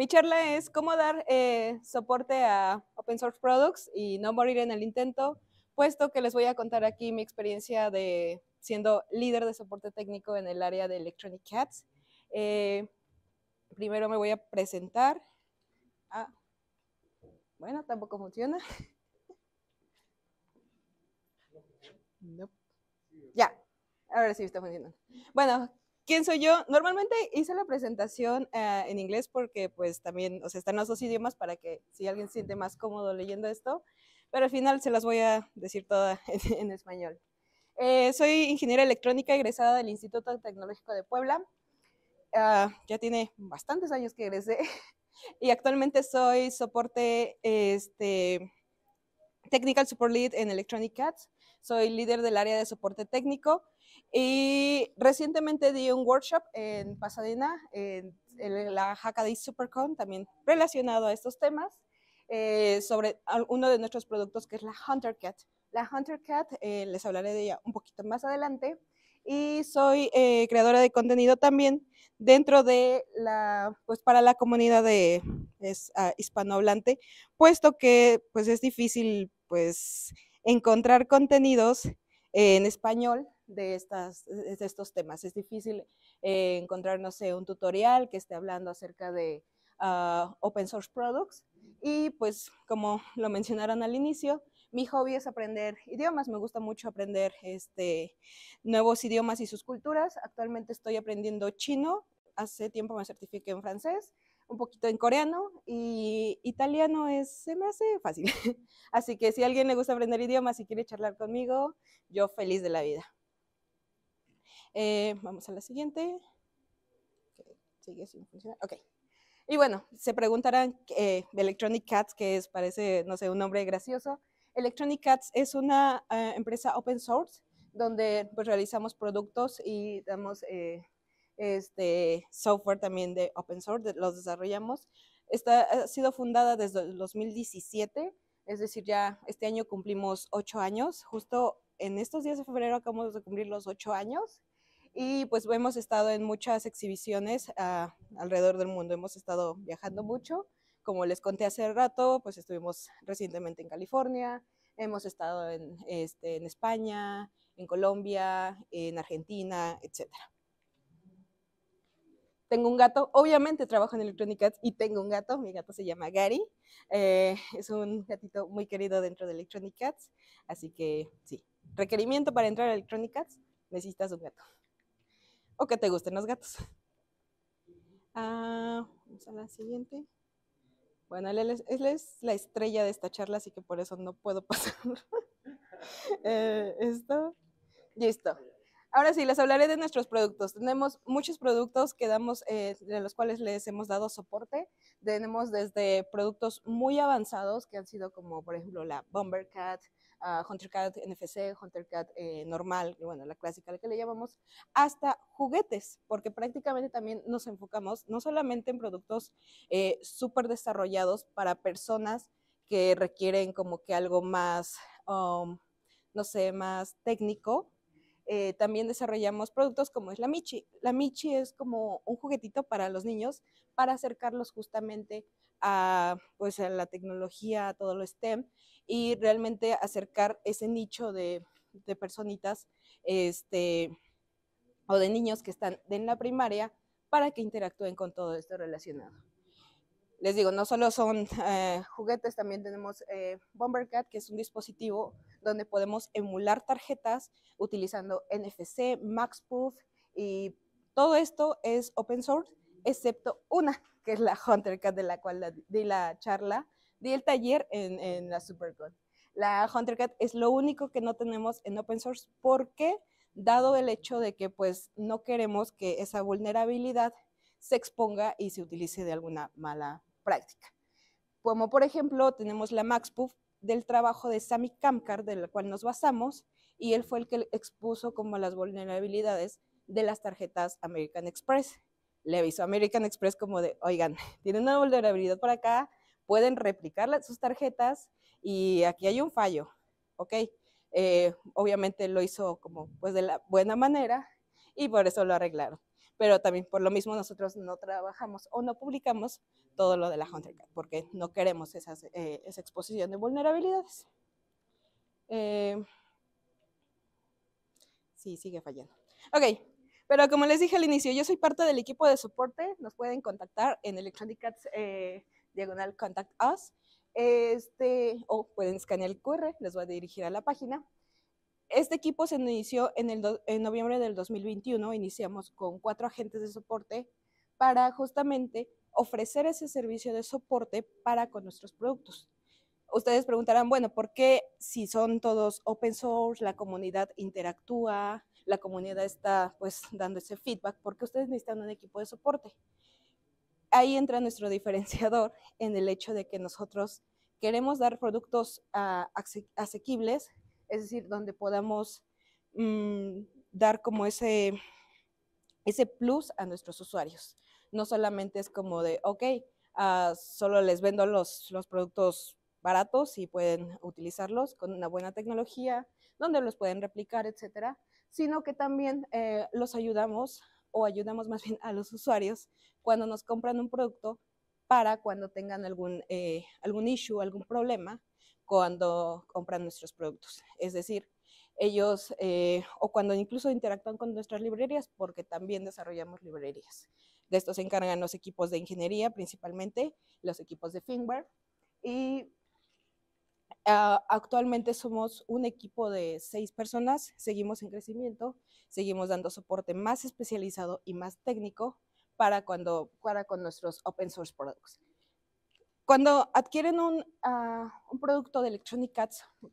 Mi charla es cómo dar eh, soporte a open source products y no morir en el intento, puesto que les voy a contar aquí mi experiencia de siendo líder de soporte técnico en el área de Electronic Cats. Eh, primero me voy a presentar. Ah, bueno, tampoco funciona. Ya, ahora sí está funcionando. Bueno, ¿Quién soy yo? Normalmente hice la presentación eh, en inglés porque pues también, o sea, están los dos idiomas para que si alguien se siente más cómodo leyendo esto, pero al final se las voy a decir toda en, español. Eh, soy ingeniera electrónica egresada del Instituto Tecnológico de Puebla. Ah, ya tiene bastantes años que egresé y actualmente soy soporte este, Technical Support Lead en Electronic Cats soy líder del área de soporte técnico y recientemente di un workshop en Pasadena, en, la Hackaday Supercon, también relacionado a estos temas, eh, sobre uno de nuestros productos que es la Hunter Cat. La Hunter Cat, eh, les hablaré de ella un poquito más adelante. Y soy eh, creadora de contenido también dentro de la, pues para la comunidad de, ah, hispanohablante, puesto que pues es difícil pues encontrar contenidos eh, en español de, estas, de estos temas. Es difícil eh, encontrar, no sé, un tutorial que esté hablando acerca de ah, open source products. Y pues, como lo mencionaron al inicio, mi hobby es aprender idiomas. Me gusta mucho aprender este, nuevos idiomas y sus culturas. Actualmente estoy aprendiendo chino. Hace tiempo me certifiqué en francés un poquito en coreano y italiano es, se me hace fácil. Así que si a alguien le gusta aprender idiomas y quiere charlar conmigo, yo feliz de la vida. Eh, vamos a la siguiente. sigue Y bueno, se preguntarán eh, Electronic Cats, que es, parece, no sé, un nombre gracioso. Electronic Cats es una eh, empresa open source donde pues, realizamos productos y damos eh, este, software también de open source, los desarrollamos. Está, ha sido fundada desde el 2017, es decir, ya este año cumplimos ocho años, justo en estos días de febrero acabamos de cumplir los ocho años y pues hemos estado en muchas exhibiciones ah, alrededor del mundo, hemos estado viajando mucho, como les conté hace rato, pues estuvimos recientemente en California, hemos estado en, este, en España, en Colombia, en Argentina, etcétera tengo un gato, obviamente trabajo en Electronic Arts y tengo un gato, mi gato se llama Gary, eh, es un gatito muy querido dentro de Electronic Arts, así que sí, requerimiento para entrar a Electronic necesitas un gato. O que te gusten los gatos. Ah, vamos a la siguiente. Bueno, él es, la estrella de esta charla, así que por eso no puedo pasar eh, esto. Listo. Ahora sí, les hablaré de nuestros productos. Tenemos muchos productos que damos, eh, de los cuales les hemos dado soporte. Tenemos desde productos muy avanzados que han sido como, por ejemplo, la Bombercat, Cat, ah, Hunter Cat NFC, Hunter Cat eh, normal, bueno, la clásica, la que le llamamos, hasta juguetes, porque prácticamente también nos enfocamos no solamente en productos eh, súper desarrollados para personas que requieren como que algo más, um, no sé, más técnico, eh, también desarrollamos productos como es la Michi. La Michi es como un juguetito para los niños para acercarlos justamente a, pues, la tecnología, a todo lo STEM y realmente acercar ese nicho de, de personitas este, o de niños que están en la primaria para que interactúen con todo esto relacionado les digo, no solo son eh, juguetes, también tenemos eh, BomberCat, que es un dispositivo donde podemos emular tarjetas utilizando NFC, MaxProof y todo esto es open source, excepto una, que es la HunterCat, de la cual di la charla, di el taller en, la SuperCon. La HunterCat es lo único que no tenemos en open source porque, dado el hecho de que pues no queremos que esa vulnerabilidad se exponga y se utilice de alguna mala práctica. Como por ejemplo tenemos la MaxPuff del trabajo de Sammy Kamkar, del cual nos basamos, y él fue el que expuso como las vulnerabilidades de las tarjetas American Express. Le avisó American Express como de, oigan, tienen una vulnerabilidad por acá, pueden replicar sus tarjetas y aquí hay un fallo, ¿ok? Eh, obviamente lo hizo como pues de la buena manera y por eso lo arreglaron pero también por lo mismo nosotros no trabajamos o no publicamos todo lo de la HunterCAD, porque no queremos eh, esa exposición de vulnerabilidades. Eh, sí, sigue fallando. Ok, pero como les dije al inicio, yo soy parte del equipo de soporte, nos pueden contactar en Electronic Cats eh, diagonal contact us, este, o pueden escanear el QR, les voy a dirigir a la página. Este equipo se inició en, el noviembre del 2021, iniciamos con cuatro agentes de soporte para justamente ofrecer ese servicio de soporte para con nuestros productos. Ustedes preguntarán, bueno, ¿por qué si son todos open source, la comunidad interactúa, la comunidad está pues dando ese feedback? ¿Por qué ustedes necesitan un equipo de soporte? Ahí entra nuestro diferenciador en el hecho de que nosotros queremos dar productos ah, asequibles es decir, donde podamos mm, dar como ese, ese plus a nuestros usuarios. No solamente es como de, ok, ah, solo les vendo los, los productos baratos y pueden utilizarlos con una buena tecnología, donde los pueden replicar, etcétera, sino que también eh, los ayudamos o ayudamos más bien a los usuarios cuando nos compran un producto para cuando tengan algún, eh, algún issue, algún problema, cuando compran nuestros productos. Es decir, ellos eh, o cuando incluso interactúan con nuestras librerías, porque también desarrollamos librerías. De esto se encargan los equipos de ingeniería principalmente, los equipos de firmware y ah, actualmente somos un equipo de seis personas, seguimos en crecimiento, seguimos dando soporte más especializado y más técnico para, cuando, para con nuestros open source products. Cuando adquieren ah, un, producto de Electronic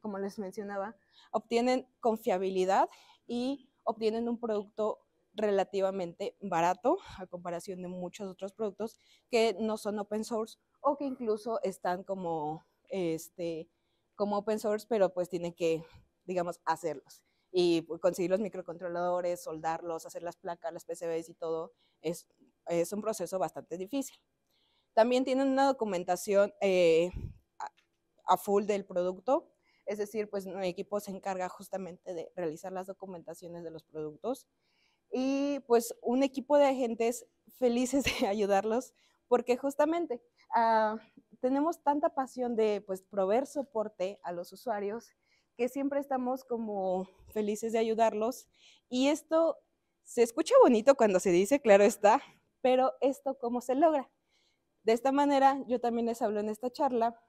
como les mencionaba, obtienen confiabilidad y obtienen un producto relativamente barato a comparación de muchos otros productos que no son open source o que incluso están como, este, como open source, pero pues tienen que, digamos, hacerlos. Y pues, conseguir los microcontroladores, soldarlos, hacer las placas, las PCBs y todo, es un proceso bastante difícil. También tienen una documentación eh, a full del producto, es decir, pues mi equipo se encarga justamente de realizar las documentaciones de los productos. Y pues un equipo de agentes felices de ayudarlos, porque justamente ah, tenemos tanta pasión de pues proveer soporte a los usuarios que siempre estamos como felices de ayudarlos. Y esto se escucha bonito cuando se dice, claro está, pero esto cómo se logra. De esta manera, yo también les hablo en esta charla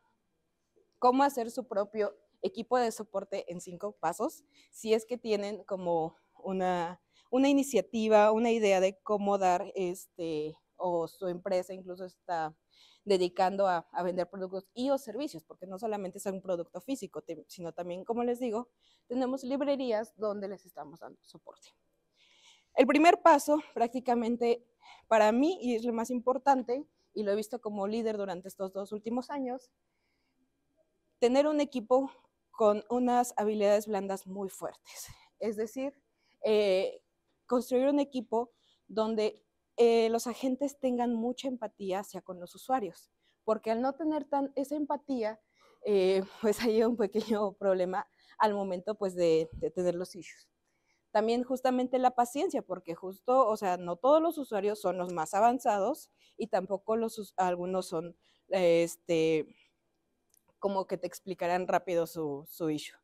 cómo hacer su propio equipo de soporte en cinco pasos, si es que tienen como una, iniciativa, una idea de cómo dar, este, o su empresa incluso está dedicando a, a, vender productos y o servicios, porque no solamente es un producto físico, sino también, como les digo, tenemos librerías donde les estamos dando soporte. El primer paso, prácticamente para mí, y es lo más importante, y lo he visto como líder durante estos dos últimos años, tener un equipo con unas habilidades blandas muy fuertes. Es decir, eh, construir un equipo donde eh, los agentes tengan mucha empatía hacia con los usuarios, porque al no tener tan esa empatía, eh, pues hay un pequeño problema al momento pues de, tener los sitios. También justamente la paciencia, porque justo, o sea, no todos los usuarios son los más avanzados y tampoco los algunos son, este, como que te explicarán rápido su, su issue.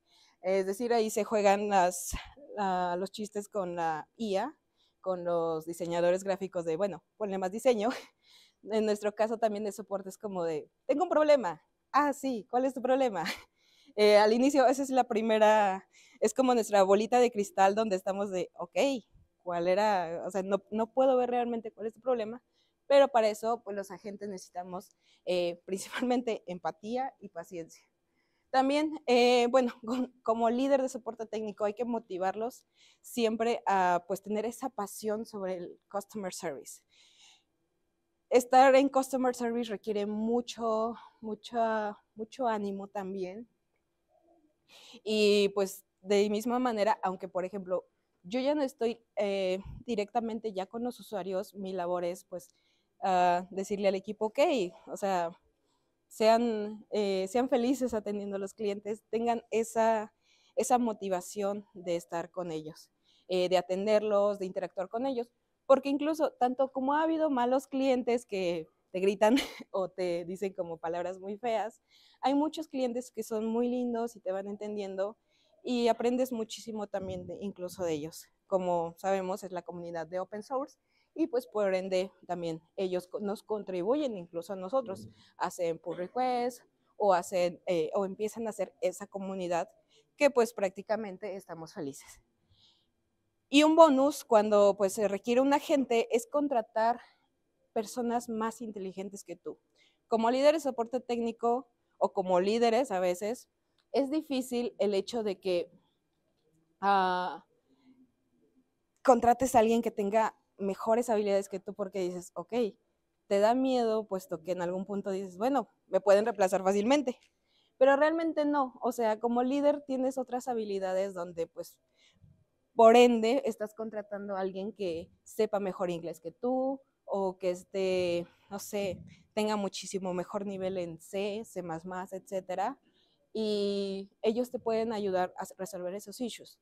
Es decir, ahí se juegan las, ah, los chistes con la IA, con los diseñadores gráficos de, bueno, ponle más diseño. En nuestro caso también de soporte es como de, tengo un problema. Ah, sí, ¿cuál es tu problema? Eh, al inicio, esa es la primera es como nuestra bolita de cristal donde estamos de, ok, ¿cuál era? O sea, no, puedo ver realmente cuál es el problema, pero para eso, pues los agentes necesitamos eh, principalmente empatía y paciencia. También, eh, bueno, como líder de soporte técnico hay que motivarlos siempre a pues tener esa pasión sobre el customer service. Estar en customer service requiere mucho, mucho, mucho ánimo también. Y pues de misma manera, aunque por ejemplo yo ya no estoy eh, directamente ya con los usuarios, mi labor es pues ah, decirle al equipo, ok, o sea, sean, eh, sean felices atendiendo a los clientes, tengan esa, motivación de estar con ellos, eh, de atenderlos, de interactuar con ellos, porque incluso tanto como ha habido malos clientes que te gritan o te dicen como palabras muy feas, hay muchos clientes que son muy lindos y te van entendiendo y aprendes muchísimo también incluso de ellos. Como sabemos, es la comunidad de open source y pues por ende también ellos nos contribuyen incluso a nosotros, hacen pull requests o, hacen, eh, o empiezan a hacer esa comunidad que pues prácticamente estamos felices. Y un bonus cuando pues se requiere un agente es contratar personas más inteligentes que tú. Como líderes de soporte técnico o como líderes a veces, es difícil el hecho de que ah, contrates a alguien que tenga mejores habilidades que tú porque dices, ok, te da miedo, puesto que en algún punto dices, bueno, me pueden reemplazar fácilmente. Pero realmente no, o sea, como líder tienes otras habilidades donde pues por ende estás contratando a alguien que sepa mejor inglés que tú o que esté, no sé, tenga muchísimo mejor nivel en C, C++, etcétera, y ellos te pueden ayudar a resolver esos issues.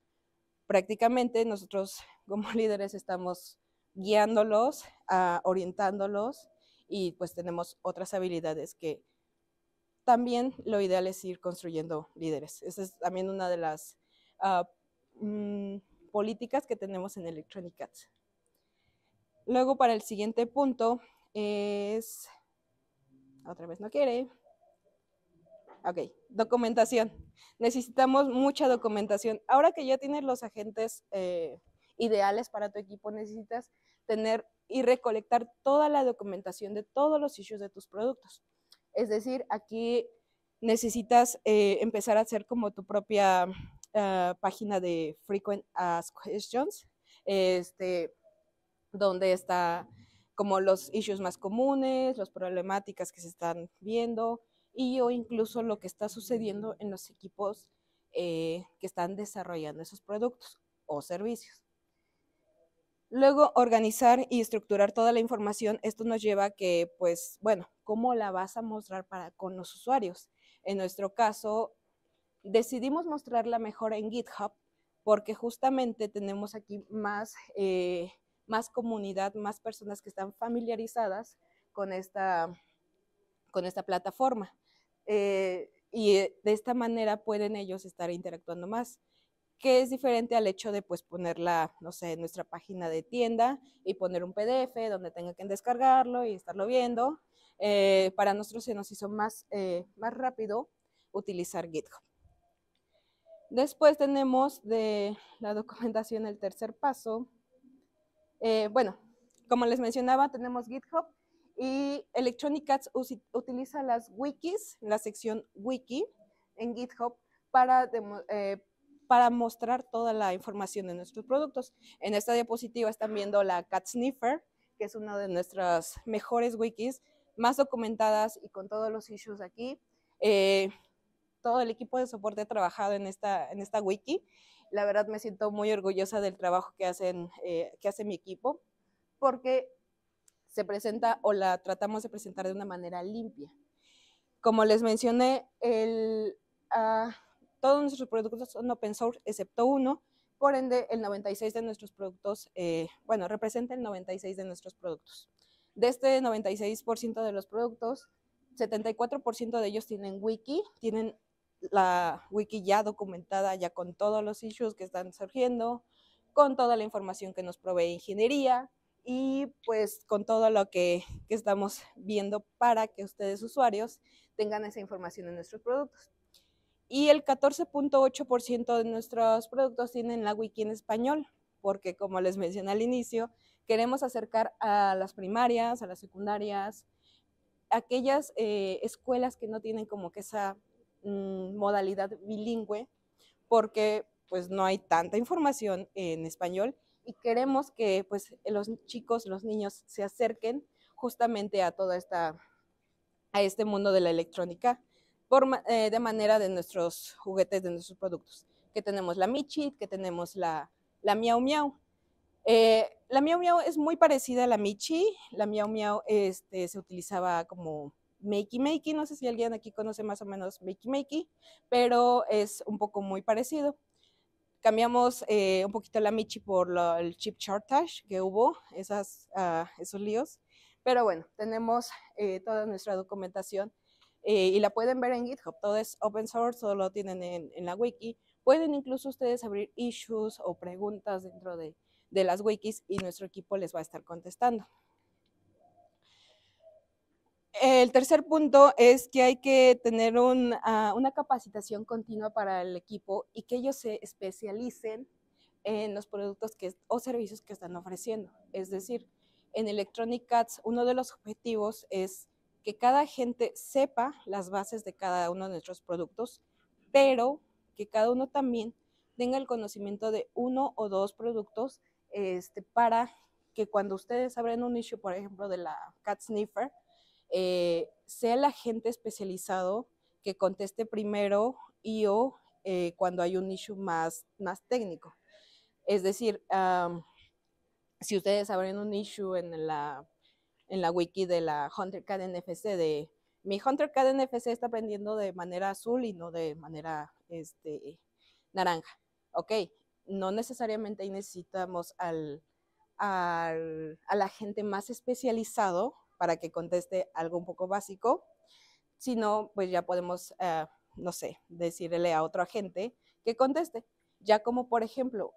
Prácticamente nosotros como líderes estamos guiándolos, ah, orientándolos y pues tenemos otras habilidades que también lo ideal es ir construyendo líderes. Esa es también una de las ah, mm, políticas que tenemos en Electronic Luego para el siguiente punto es, otra vez no quiere, Ok, documentación. Necesitamos mucha documentación. Ahora que ya tienes los agentes eh, ideales para tu equipo, necesitas tener y recolectar toda la documentación de todos los issues de tus productos. Es decir, aquí necesitas eh, empezar a hacer como tu propia ah, página de Frequent Ask Questions, este, donde está como los issues más comunes, las problemáticas que se están viendo, y o incluso lo que está sucediendo en los equipos eh, que están desarrollando esos productos o servicios. Luego, organizar y estructurar toda la información, esto nos lleva a que, pues, bueno, ¿cómo la vas a mostrar para, con los usuarios? En nuestro caso, decidimos mostrarla mejor en GitHub porque justamente tenemos aquí más, eh, más comunidad, más personas que están familiarizadas con esta, con esta plataforma. Eh, y eh, de esta manera pueden ellos estar interactuando más que es diferente al hecho de pues ponerla, no sé, en nuestra página de tienda y poner un PDF donde tenga que descargarlo y estarlo viendo. Eh, para nosotros se nos hizo más, más rápido utilizar GitHub. Después tenemos de la documentación el tercer paso. bueno, como les mencionaba, tenemos GitHub, y Electronic Cats utiliza las wikis, la sección wiki en GitHub, para, eh, para mostrar toda la información de nuestros productos. En esta diapositiva están viendo la Cat Sniffer, que es una de nuestras mejores wikis, más documentadas y con todos los issues aquí. Eh, todo el equipo de soporte ha trabajado en esta, en esta wiki. La verdad me siento muy orgullosa del trabajo que, hacen, eh, que hace mi equipo, porque se presenta o la tratamos de presentar de una manera limpia. Como les mencioné, el, ah, todos nuestros productos son open source excepto uno, por ende el 96 de nuestros productos, eh, bueno, representa el 96 de nuestros productos. De este 96% de los productos, 74% de ellos tienen wiki, tienen la wiki ya documentada, ya con todos los issues que están surgiendo, con toda la información que nos provee ingeniería, y pues con todo lo que, que estamos viendo para que ustedes usuarios tengan esa información en nuestros productos. Y el 14.8% de nuestros productos tienen la wiki en español, porque como les mencioné al inicio, queremos acercar a las primarias, a las secundarias, aquellas eh, escuelas que no tienen como que esa mm, modalidad bilingüe, porque pues no hay tanta información en español y queremos que pues los chicos, los niños se acerquen justamente a toda esta a este mundo de la electrónica por, eh, de manera de nuestros juguetes, de nuestros productos. Que tenemos la Michi, que tenemos la, la Miau Miau. Eh, la Miau Miau es muy parecida a la Michi. La Miau Miau este, se utilizaba como Makey Makey. No sé si alguien aquí conoce más o menos Makey Makey, pero es un poco muy parecido. Cambiamos eh, un poquito la Michi por el chip shortage que hubo, esas, ah, esos líos. Pero bueno, tenemos eh, toda nuestra documentación eh, y la pueden ver en GitHub. Todo es open source, todo lo tienen en, la wiki. Pueden incluso ustedes abrir issues o preguntas dentro de las wikis y nuestro equipo les va a estar contestando. El tercer punto es que hay que tener ah, una capacitación continua para el equipo y que ellos se especialicen en los productos o servicios que están ofreciendo. Es decir, en Electronic Cats uno de los objetivos es que cada gente sepa las bases de cada uno de nuestros productos, pero que cada uno también tenga el conocimiento de uno o dos productos este, para que cuando ustedes abren un nicho, por ejemplo, de la Cat Sniffer, eh, sea el agente especializado que conteste primero y o eh, cuando hay un issue más, más técnico. Es decir, si ustedes abren un issue en la, wiki de la HunterCAD NFC de mi HunterCAD NFC está aprendiendo de manera azul y no de manera este, naranja. Ok, no necesariamente necesitamos al agente más especializado para que conteste algo un poco básico. Si no, pues ya podemos, eh, no sé, decirle a otro agente que conteste. Ya como, por ejemplo,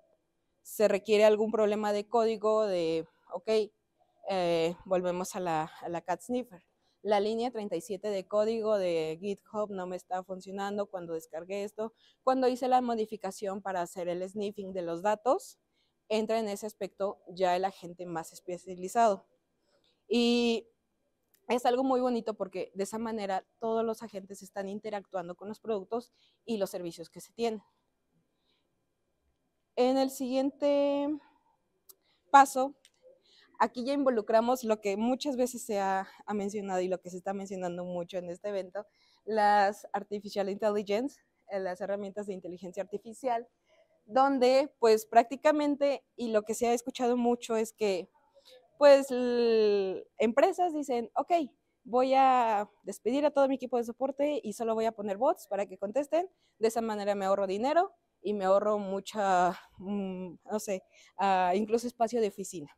se requiere algún problema de código, de, ok, eh, volvemos a la, a la cat sniffer. La línea 37 de código de GitHub no me está funcionando cuando descargué esto. Cuando hice la modificación para hacer el sniffing de los datos, entra en ese aspecto ya el agente más especializado. Y es algo muy bonito porque de esa manera todos los agentes están interactuando con los productos y los servicios que se tienen. En el siguiente paso, aquí ya involucramos lo que muchas veces se ha, mencionado y lo que se está mencionando mucho en este evento, las artificial intelligence, eh, las herramientas de inteligencia artificial, donde pues prácticamente, y lo que se ha escuchado mucho es que pues empresas dicen, ok, voy a despedir a todo mi equipo de soporte y solo voy a poner bots para que contesten. De esa manera me ahorro dinero y me ahorro mucha, mm, no sé, ah, incluso espacio de oficina.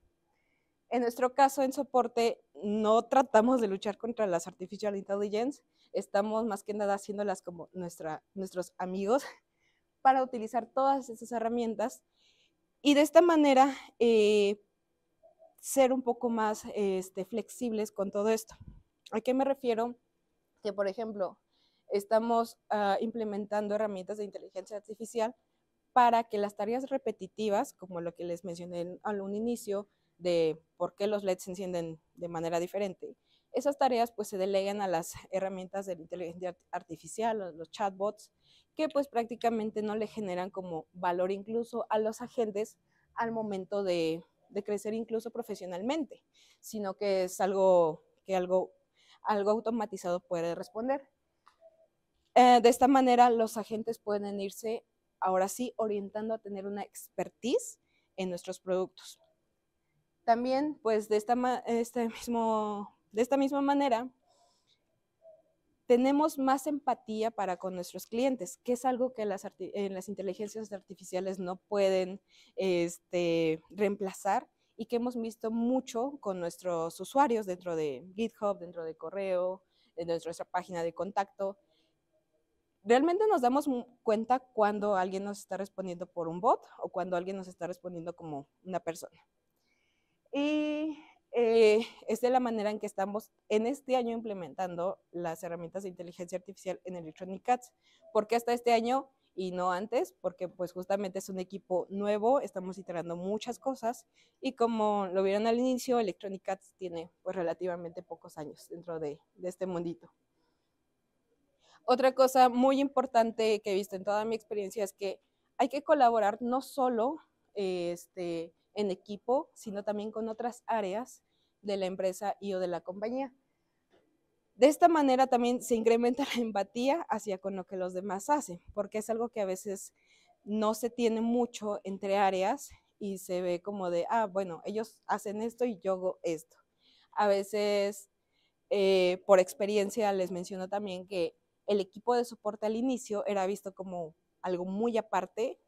En nuestro caso, en soporte, no tratamos de luchar contra las artificial intelligence, estamos más que nada haciéndolas como nuestra, nuestros amigos para utilizar todas esas herramientas y de esta manera eh, ser un poco más este, flexibles con todo esto. ¿A qué me refiero? Que, por ejemplo, estamos ah, implementando herramientas de inteligencia artificial para que las tareas repetitivas, como lo que les mencioné al un inicio, de por qué los LEDs se encienden de manera diferente, esas tareas pues se delegan a las herramientas de inteligencia artificial, a los chatbots, que pues prácticamente no le generan como valor incluso a los agentes al momento de, de crecer incluso profesionalmente, sino que es algo que algo, algo automatizado puede responder. Eh, de esta manera, los agentes pueden irse, ahora sí, orientando a tener una expertise en nuestros productos. También, pues, de esta, este mismo, de esta misma manera, tenemos más empatía para con nuestros clientes, que es algo que las, en las inteligencias artificiales no pueden este, reemplazar y que hemos visto mucho con nuestros usuarios dentro de GitHub, dentro de correo, de nuestra página de contacto. Realmente nos damos cuenta cuando alguien nos está respondiendo por un bot o cuando alguien nos está respondiendo como una persona. Y eh, es de la manera en que estamos en este año implementando las herramientas de inteligencia artificial en Electronic Arts. ¿Por qué hasta este año y no antes? Porque pues justamente es un equipo nuevo, estamos iterando muchas cosas y como lo vieron al inicio, Electronic Arts tiene pues relativamente pocos años dentro de, de este mundito. Otra cosa muy importante que he visto en toda mi experiencia es que hay que colaborar no solo este, en equipo, sino también con otras áreas de la empresa y o de la compañía. De esta manera también se incrementa la empatía hacia con lo que los demás hacen, porque es algo que a veces no se tiene mucho entre áreas y se ve como de, ah, bueno, ellos hacen esto y yo hago esto. A veces, eh, por experiencia, les menciono también que el equipo de soporte al inicio era visto como algo muy aparte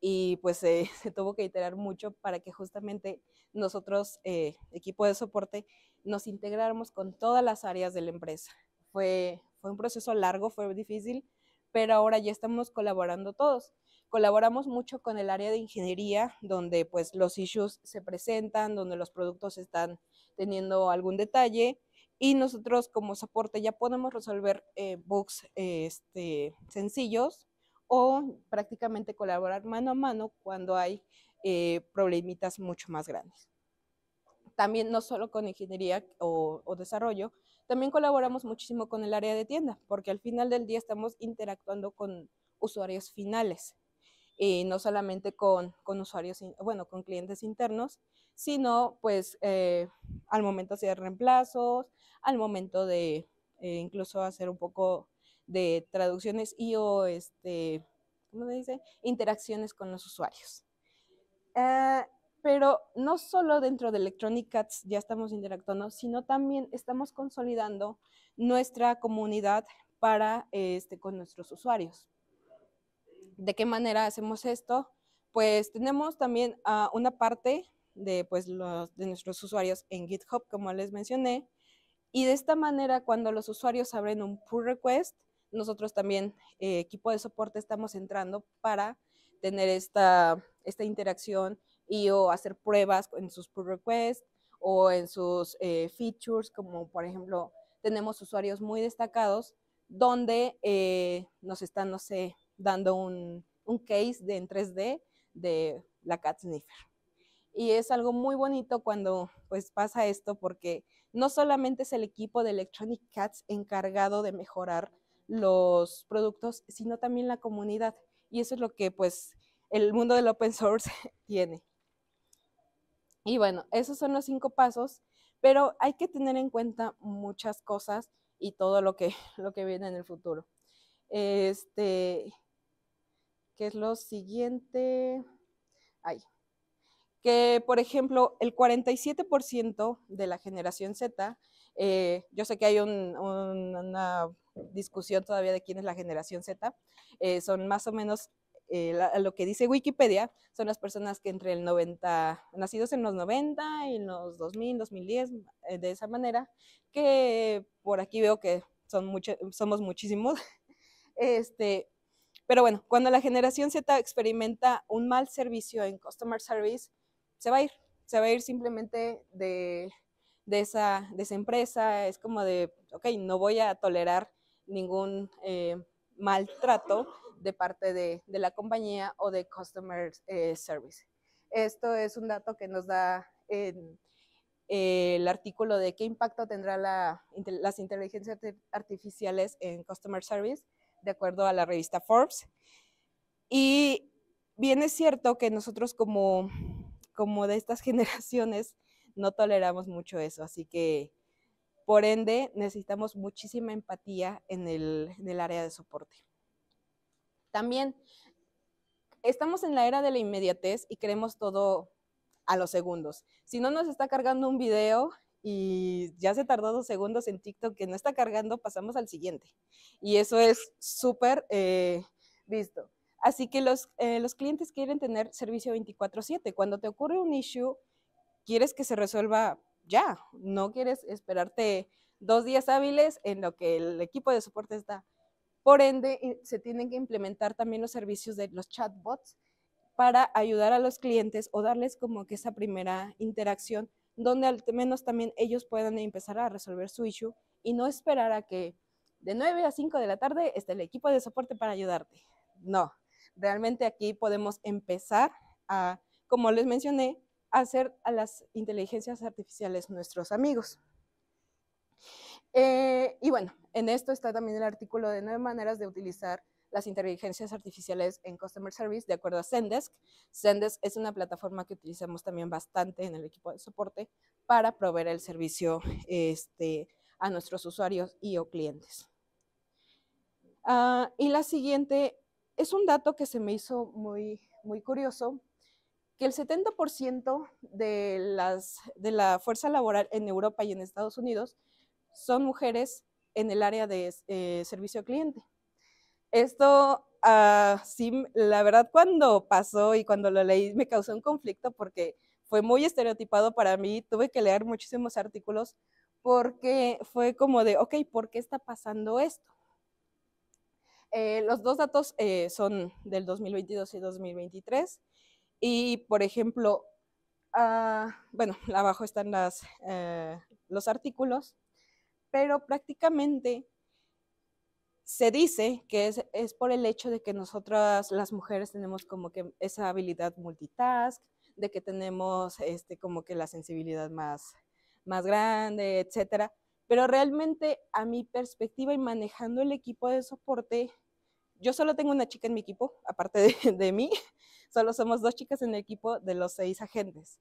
y pues se tuvo que iterar mucho para que justamente nosotros, eh, equipo de soporte, nos integráramos con todas las áreas de la empresa. Fue, fue un proceso largo, fue difícil, pero ahora ya estamos colaborando todos. Colaboramos mucho con el área de ingeniería, donde pues los issues se presentan, donde los productos están teniendo algún detalle, y nosotros como soporte ya podemos resolver eh, bugs eh, este, sencillos o prácticamente colaborar mano a mano cuando hay eh, problemitas mucho más grandes. También no solo con ingeniería o, desarrollo, también colaboramos muchísimo con el área de tienda, porque al final del día estamos interactuando con usuarios finales, y eh, no solamente con, con, usuarios, bueno, con clientes internos, sino pues eh, al momento de hacer reemplazos, al momento de incluso hacer un poco de traducciones y o, este, ¿cómo se dice? Interacciones con los usuarios. Ah, pero no solo dentro de Electronic Cats ya estamos interactuando, sino también estamos consolidando nuestra comunidad para este, con nuestros usuarios. ¿De qué manera hacemos esto? Pues tenemos también ah, una parte de, pues, de nuestros usuarios en GitHub, como les mencioné, y de esta manera cuando los usuarios abren un pull request, nosotros también, eh, equipo de soporte, estamos entrando para tener esta, interacción y o hacer pruebas en sus pull requests o en sus eh, features, como por ejemplo, tenemos usuarios muy destacados donde eh, nos están, no sé, dando un, un case de, en 3D de la cat sniffer. Y es algo muy bonito cuando pues pasa esto porque no solamente es el equipo de Electronic Cats encargado de mejorar los productos, sino también la comunidad. Y eso es lo que pues el mundo del open source tiene. Y bueno, esos son los cinco pasos, pero hay que tener en cuenta muchas cosas y todo lo que, lo que viene en el futuro. Este, ¿qué es lo siguiente? Ay, que por ejemplo, el 47% de la generación Z, eh, yo sé que hay un, una discusión todavía de quién es la generación Z, eh, son más o menos eh, lo que dice Wikipedia, son las personas que entre el 90, nacidos en los 90 y los 2000, 2010, eh, de esa manera, que por aquí veo que son muchos somos muchísimos. Este, pero bueno, cuando la generación Z experimenta un mal servicio en Customer Service, se va a ir, se va a ir simplemente de, de, esa, de esa empresa, es como de, ok, no voy a tolerar ningún eh, maltrato de parte de, de, la compañía o de Customer eh, Service. Esto es un dato que nos da eh, el artículo de qué impacto tendrá la, las inteligencias artificiales en Customer Service, de acuerdo a la revista Forbes. Y bien es cierto que nosotros como, como de estas generaciones no toleramos mucho eso, así que por ende, necesitamos muchísima empatía en el, área de soporte. También estamos en la era de la inmediatez y queremos todo a los segundos. Si no nos está cargando un video y ya se tardó dos segundos en TikTok que no está cargando, pasamos al siguiente. Y eso es súper eh, visto. Así que los, eh, los clientes quieren tener servicio 24/7. Cuando te ocurre un issue, quieres que se resuelva ya, no quieres esperarte dos días hábiles en lo que el equipo de soporte está. Por ende, eh, se tienen que implementar también los servicios de los chatbots para ayudar a los clientes o darles como que esa primera interacción donde al menos también ellos puedan empezar a resolver su issue y no esperar a que de 9 a 5 de la tarde esté el equipo de soporte para ayudarte. No, realmente aquí podemos empezar a, como les mencioné, hacer a las inteligencias artificiales nuestros amigos. Eh, y bueno, en esto está también el artículo de nueve maneras de utilizar las inteligencias artificiales en Customer Service, de acuerdo a Zendesk. Zendesk es una plataforma que utilizamos también bastante en el equipo de soporte para proveer el servicio este, a nuestros usuarios y o clientes. Ah, y la siguiente es un dato que se me hizo muy, muy curioso que el 70% de, las, de la fuerza laboral en Europa y en Estados Unidos son mujeres en el área de eh, servicio al cliente. Esto, ah, sí, la verdad, cuando pasó y cuando lo leí, me causó un conflicto porque fue muy estereotipado para mí. Tuve que leer muchísimos artículos porque fue como de, ok, ¿por qué está pasando esto? Eh, los dos datos eh, son del 2022 y 2023. Y, por ejemplo, ah, bueno, abajo están las, eh, los artículos, pero prácticamente se dice que es, es, por el hecho de que nosotras las mujeres tenemos como que esa habilidad multitask, de que tenemos este, como que la sensibilidad más, más grande, etcétera. Pero realmente a mi perspectiva y manejando el equipo de soporte, yo solo tengo una chica en mi equipo, aparte de, mí, solo somos dos chicas en el equipo de los seis agentes.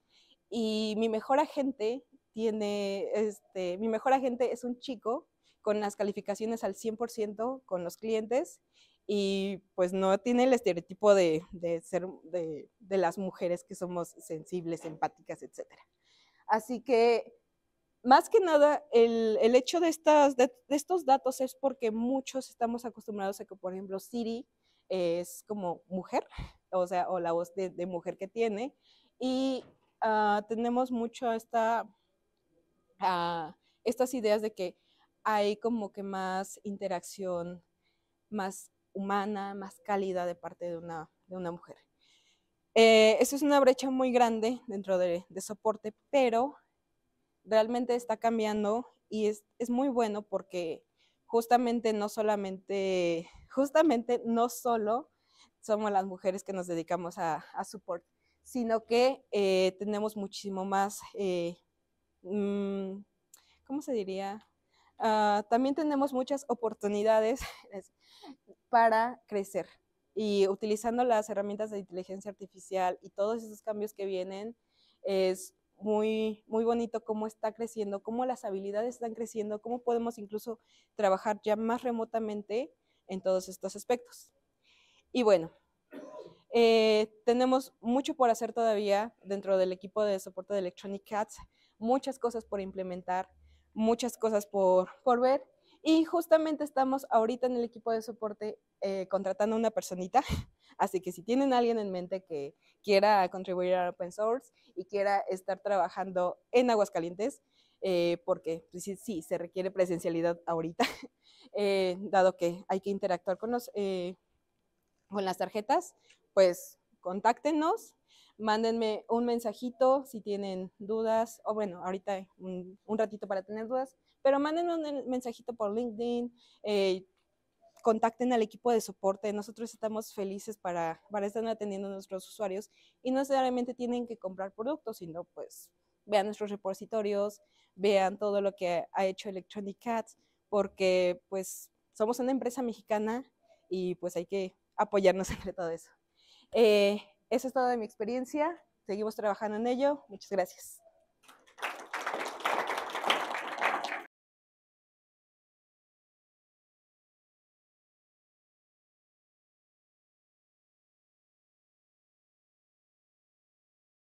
Y mi mejor agente tiene, este, mi mejor agente es un chico con las calificaciones al 100% con los clientes y pues no tiene el estereotipo de, ser de, de, las mujeres que somos sensibles, empáticas, etc. Así que más que nada, el, hecho de, estas, de, estos datos es porque muchos estamos acostumbrados a que, por ejemplo, Siri es como mujer, o sea, o la voz de, mujer que tiene, y ah, tenemos mucho esta, ah, estas ideas de que hay como que más interacción, más humana, más cálida de parte de una, mujer. Eh, eso es una brecha muy grande dentro de, de soporte, pero realmente está cambiando y es, muy bueno porque justamente no solamente, justamente no solo somos las mujeres que nos dedicamos a, a support, sino que eh, tenemos muchísimo más, eh, mm, ¿cómo se diría? Ah, también tenemos muchas oportunidades para crecer y utilizando las herramientas de inteligencia artificial y todos esos cambios que vienen, es muy, muy bonito cómo está creciendo, cómo las habilidades están creciendo, cómo podemos incluso trabajar ya más remotamente en todos estos aspectos. Y bueno, eh, tenemos mucho por hacer todavía dentro del equipo de soporte de Electronic Cats, muchas cosas por implementar, muchas cosas por, por ver y justamente estamos ahorita en el equipo de soporte eh, contratando a una personita, así que si tienen alguien en mente que quiera contribuir a open source y quiera estar trabajando en Aguascalientes, eh, porque pues, sí, se requiere presencialidad ahorita, eh, dado que hay que interactuar con, las tarjetas, pues contáctenos, mándenme un mensajito si tienen dudas, o bueno, ahorita un ratito para tener dudas, pero mándenme un mensajito por LinkedIn, eh, contacten al equipo de soporte. Nosotros estamos felices para, para estar atendiendo a nuestros usuarios y no necesariamente tienen que comprar productos, sino pues vean nuestros repositorios, vean todo lo que ha hecho Electronic Cats, porque pues somos una empresa mexicana y pues hay que apoyarnos entre todo eso. Eh, eso es todo de mi experiencia. Seguimos trabajando en ello. Muchas gracias.